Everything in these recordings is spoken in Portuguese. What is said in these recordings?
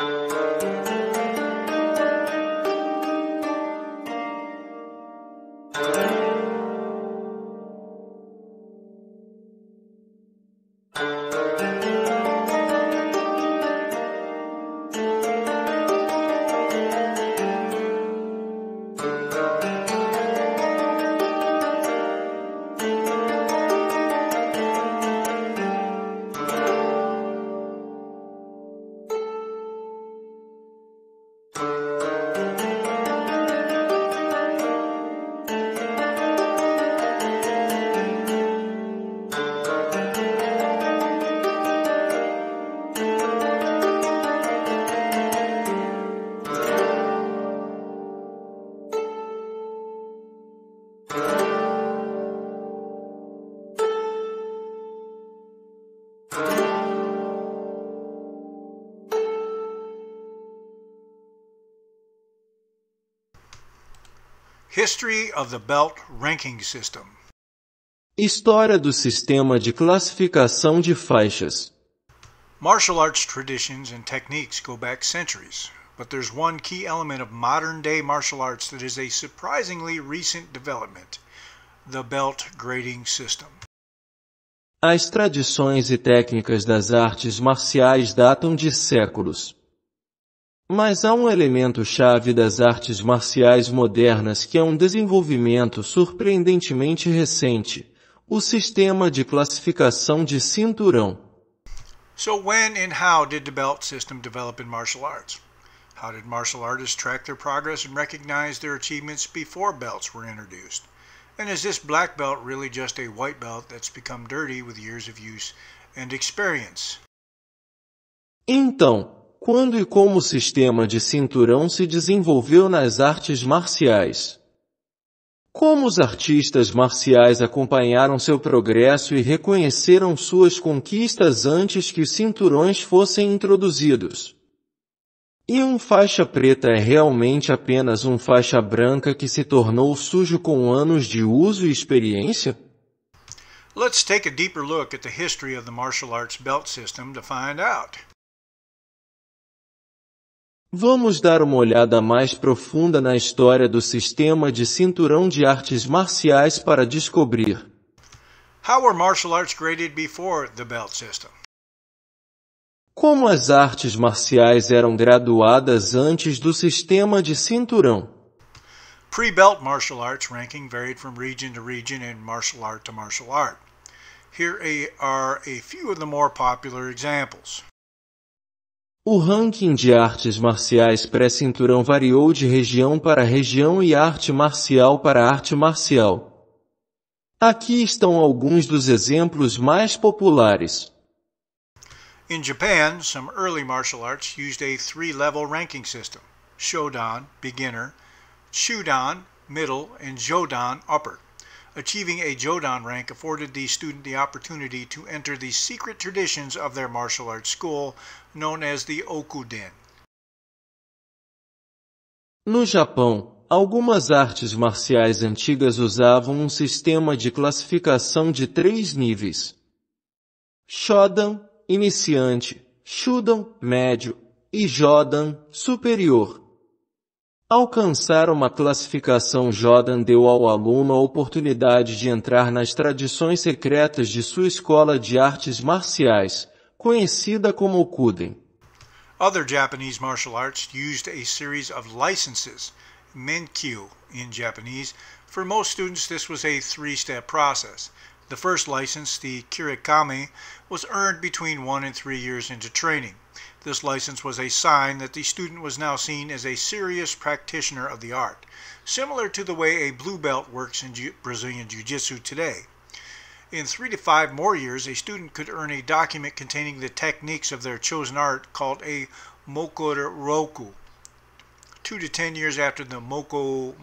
Thank you. History of the Belt Ranking System. História do sistema de classificação de faixas. Martial arts traditions and techniques go back centuries, but there's one key element of modern day martial arts that is a surprisingly recent development the belt grading system. As tradições e técnicas das artes marciais datam de séculos, mas há um elemento chave das artes marciais modernas que é um desenvolvimento surpreendentemente recente, o sistema de classificação de cinturão. So when and how did the belt system develop in martial arts? How did martial artists track their progress and recognize their achievements before belts were introduced? And is this black belt really just a white belt that's become dirty with years of use and experience? Então, quando e como o sistema de cinturão se desenvolveu nas artes marciais. Como os artistas marciais acompanharam seu progresso e reconheceram suas conquistas antes que os cinturões fossem introduzidos. E um faixa preta é realmente apenas um faixa branca que se tornou sujo com anos de uso e experiência? Let's take a deeper look at the history of the martial arts belt system to find out. Vamos dar uma olhada mais profunda na história do sistema de cinturão de artes marciais para descobrir How were martial arts graded before the belt system? Como as artes marciais eram graduadas antes do sistema de cinturão? Pre-belt martial arts ranking varied from region to region and martial art to martial art. Here are a few of the more popular examples. O ranking de artes marciais pré-cinturão variou de região para região e arte marcial para arte marcial. Aqui estão alguns dos exemplos mais populares. In Japan, some early martial arts used a three-level ranking system: Shodan, beginner, Shudan, middle, and Jodan, upper. Achieving a Jodan rank afforded the student the opportunity to enter the secret traditions of their martial arts school, known as the Okuden. No Japão, algumas artes marciais antigas usavam um sistema de classificação de três níveis. Shodan, iniciante, Shudan, médio, e Jodan, superior. Alcançar uma classificação Jordan deu ao aluno a oportunidade de entrar nas tradições secretas de sua escola de artes marciais, conhecida como Kuden. Other Japanese martial arts used a series of licenses, menkyu in Japanese. For most students this was a three-step process. The first license, the Kirikami, was earned between one and three years into training. This license was a sign that the student was now seen as a serious practitioner of the art, similar to the way a blue belt works in Brazilian Jiu-Jitsu today. In three to five more years, a student could earn a document containing the techniques of their chosen art called a mokoroku. Two to ten years after the moko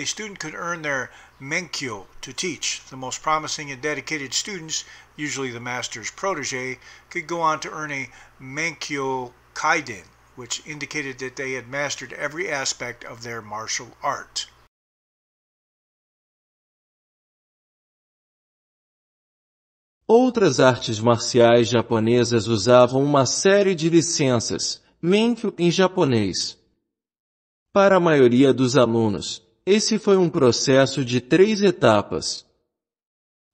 a student could earn their menkyo to teach. The most promising and dedicated students, usually the master's protege, could go on to earn a menkyo kaiden, which indicated that they had mastered every aspect of their martial art. Outras artes marciais japonesas usavam uma série de licenças, menkyo em japonês. Para a maioria dos alunos, esse foi um processo de três etapas.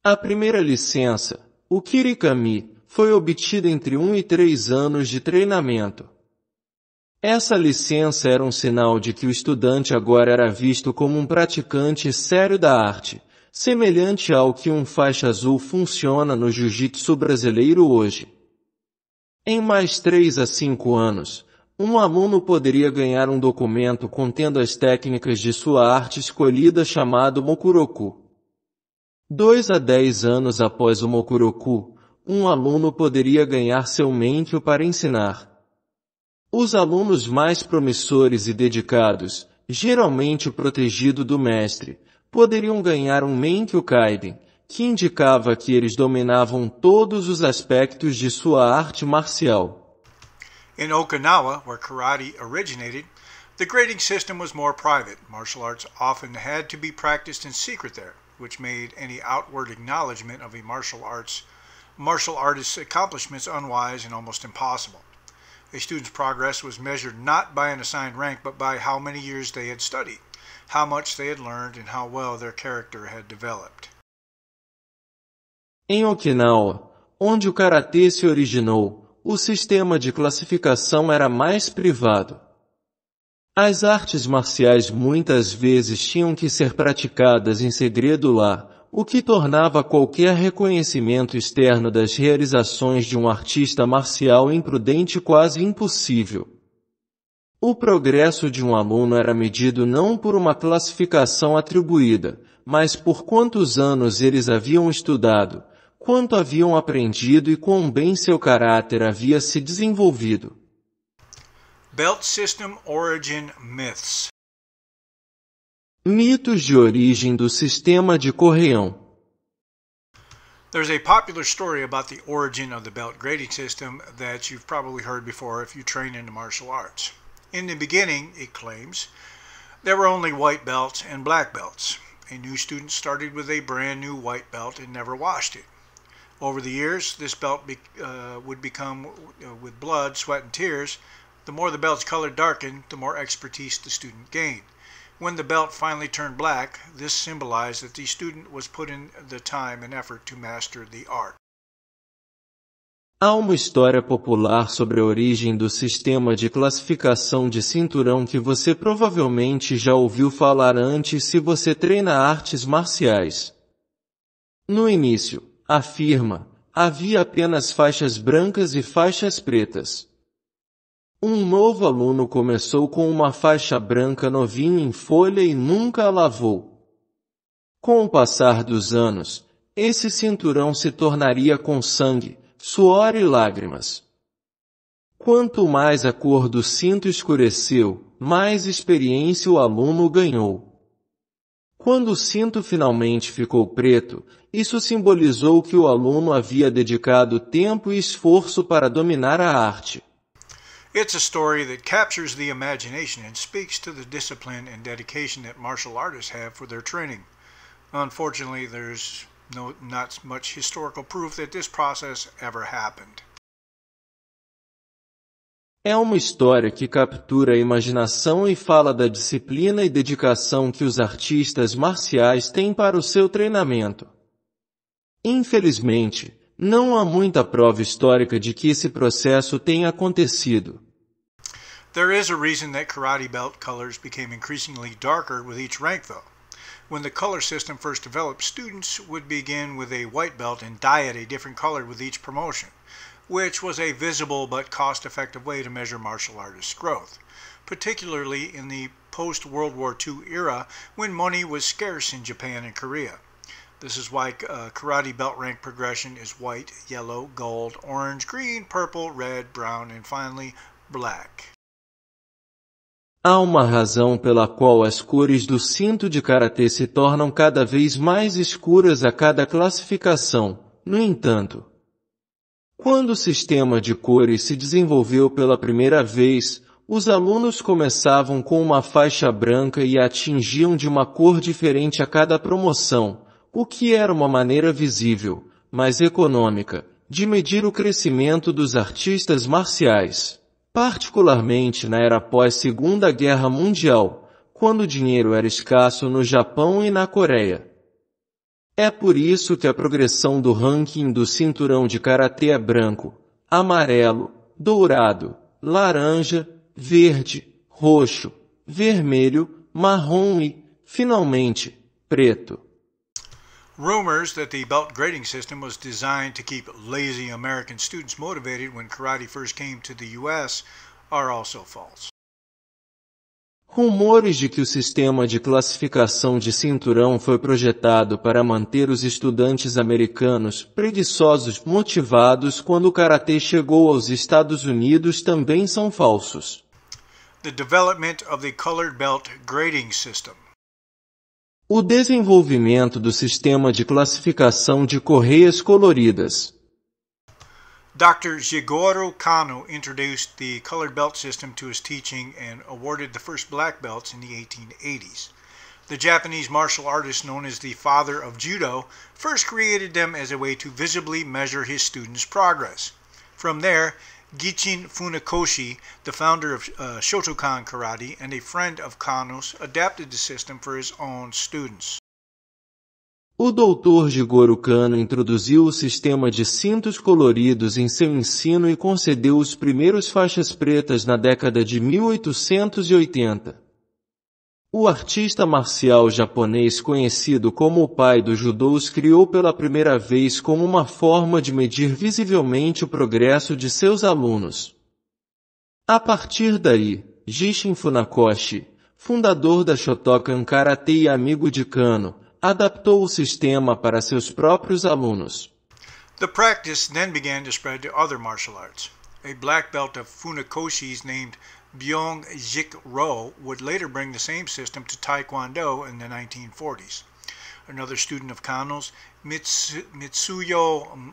A primeira licença, o Kirikami, foi obtida entre um e três anos de treinamento. Essa licença era um sinal de que o estudante agora era visto como um praticante sério da arte, semelhante ao que um faixa azul funciona no jiu-jitsu brasileiro hoje. Em mais três a cinco anos, um aluno poderia ganhar um documento contendo as técnicas de sua arte escolhida chamado Mokuroku. Dois a dez anos após o Mokuroku, um aluno poderia ganhar seu mentio para ensinar. Os alunos mais promissores e dedicados, geralmente protegido do mestre, poderiam ganhar um mentio kaiden, que indicava que eles dominavam todos os aspectos de sua arte marcial. In Okinawa, where karate originated, the grading system was more private. Martial arts often had to be practiced in secret there, which made any outward acknowledgement of a martial arts martial artist's accomplishments unwise and almost impossible. A student's progress was measured not by an assigned rank, but by how many years they had studied, how much they had learned, and how well their character had developed. Em Okinawa, onde o karatê se originou, o sistema de classificação era mais privado. As artes marciais muitas vezes tinham que ser praticadas em segredo lá, o que tornava qualquer reconhecimento externo das realizações de um artista marcial imprudente quase impossível. O progresso de um aluno era medido não por uma classificação atribuída, mas por quantos anos eles haviam estudado, quanto haviam aprendido e quão bem seu caráter havia se desenvolvido. Belt System Origin Myths Mitos de origem do sistema de correão. There's a popular story about the origin of the belt grading system that you've probably heard before if you train in the martial arts. In the beginning, it claims, there were only white belts and black belts. A new student started with a brand new white belt and never washed it. Over the years, this belt be, uh, would become, uh, with blood, sweat, and tears, the more the belt's color darkened, the more expertise the student gained. When the belt finally turned black, this symbolized that the student was put in the time and effort to master the art. Há uma história popular sobre a origem do sistema de classificação de cinturão que você provavelmente já ouviu falar antes se você treina artes marciais. No início, afirma, havia apenas faixas brancas e faixas pretas. Um novo aluno começou com uma faixa branca novinha em folha e nunca a lavou. Com o passar dos anos, esse cinturão se tornaria com sangue, suor e lágrimas. Quanto mais a cor do cinto escureceu, mais experiência o aluno ganhou. Quando o cinto finalmente ficou preto, isso simbolizou que o aluno havia dedicado tempo e esforço para dominar a arte. It's a story that captures the imagination and speaks to the discipline and dedication that martial artists have for their training. Unfortunately, there's no, not much historical proof that this process ever happened. É uma história que captura a imaginação e fala da disciplina e dedicação que os artistas marciais têm para o seu treinamento. Infelizmente, não há muita prova histórica de que esse processo tenha acontecido. There is a reason that karate belt colors became increasingly darker with each rank though. When the color system first developed, students would begin with a white belt and dye it a different color with each promotion, which was a visible but cost-effective way to measure martial artists' growth, particularly in the post-World War II era when money was scarce in Japan and Korea. This is why uh, karate belt rank progression is white, yellow, gold, orange, green, purple, red, brown, and finally black. Há uma razão pela qual as cores do cinto de karatê se tornam cada vez mais escuras a cada classificação. No entanto, quando o sistema de cores se desenvolveu pela primeira vez, os alunos começavam com uma faixa branca e atingiam de uma cor diferente a cada promoção, o que era uma maneira visível, mas econômica, de medir o crescimento dos artistas marciais, particularmente na era pós-Segunda Guerra Mundial, quando o dinheiro era escasso no Japão e na Coreia. É por isso que a progressão do ranking do cinturão de karatê é branco, amarelo, dourado, laranja, verde, roxo, vermelho, marrom e, finalmente, preto. Rumors that the belt grading system was designed to keep lazy American students motivated when karate first came to the US are also false. Rumores de que o sistema de classificação de cinturão foi projetado para manter os estudantes americanos preguiçosos motivados quando o karatê chegou aos Estados Unidos também são falsos. The development of the colored belt grading system o desenvolvimento do sistema de classificação de correias coloridas. Dr. Jigoro Kano introduced the colored belt system to his teaching and awarded the first black belts in the 1880s. The Japanese martial artist known as the father of judo first created them as a way to visibly measure his students' progress. From there, Gichin Funakoshi, the founder of uh, Shotokan Karate and a friend of Kano's, adapted the system for his own students. O doutor Jigoro Kano introduziu o sistema de cintos coloridos em seu ensino e concedeu os primeiros faixas pretas na década de 1880. O artista marcial japonês conhecido como o pai do judô criou pela primeira vez como uma forma de medir visivelmente o progresso de seus alunos. A partir daí, Jishin Funakoshi, fundador da Shotokan Karate e amigo de Kano, adaptou o sistema para seus próprios alunos. The practice then began to spread to other martial arts. A black belt of Funakoshi's named Byung-Jik Ro would later bring the same system to Taekwondo in the 1940s. Another student of Kano's, Mitsuyo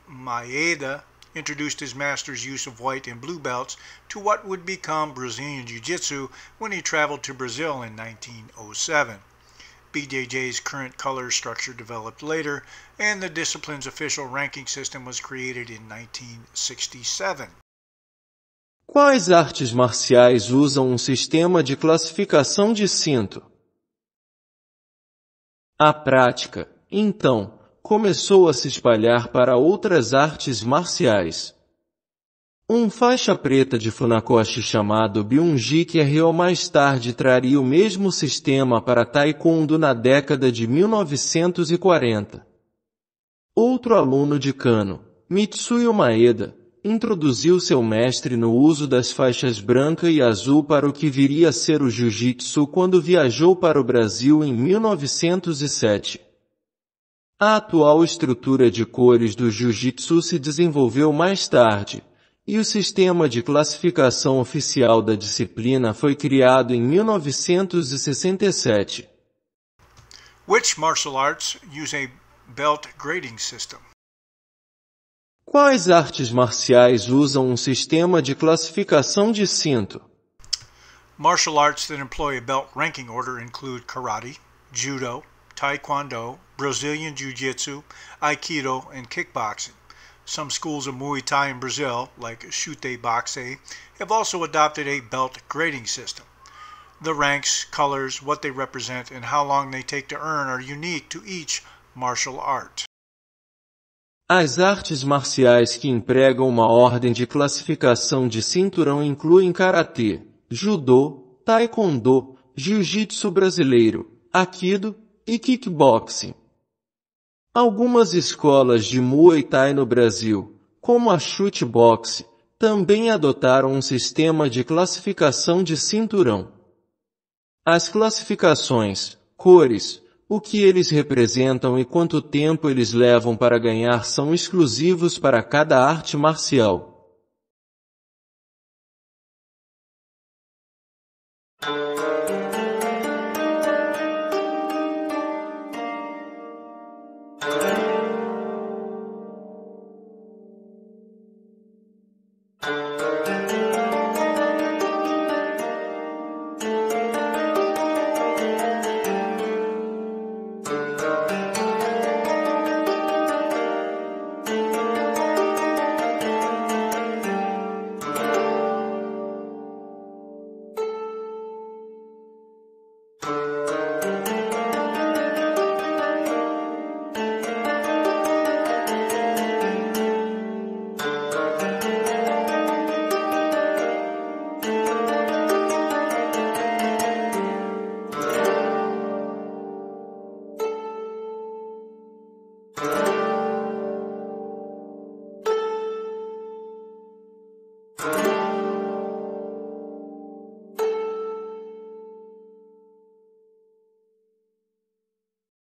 Maeda, introduced his master's use of white and blue belts to what would become Brazilian Jiu-Jitsu when he traveled to Brazil in 1907. BJJ's current color structure developed later, and the discipline's official ranking system was created in 1967. Quais artes marciais usam um sistema de classificação de cinto? A prática, então, começou a se espalhar para outras artes marciais. Um faixa preta de Funakoshi chamado Byung-ji Kyerhyo é mais tarde traria o mesmo sistema para Taekwondo na década de 1940. Outro aluno de Kano, Mitsuyo Maeda, introduziu seu mestre no uso das faixas branca e azul para o que viria a ser o jiu-jitsu quando viajou para o Brasil em 1907. A atual estrutura de cores do jiu-jitsu se desenvolveu mais tarde, e o sistema de classificação oficial da disciplina foi criado em 1967. Which martial arts use a belt grading system? Quais artes marciais usam um sistema de classificação de cinto? Martial arts that employ a belt ranking order include karate, judo, taekwondo, Brazilian jiu-jitsu, aikido, and kickboxing. Some schools of Muay Thai in Brazil, like Chute Boxe, have also adopted a belt grading system. The ranks, colors, what they represent, and how long they take to earn are unique to each martial art. As artes marciais que empregam uma ordem de classificação de cinturão incluem karatê, judô, taekwondo, jiu-jitsu brasileiro, aikido e kickboxing. Algumas escolas de Muay Thai no Brasil, como a Chute também adotaram um sistema de classificação de cinturão. As classificações, cores, o que eles representam e quanto tempo eles levam para ganhar são exclusivos para cada arte marcial.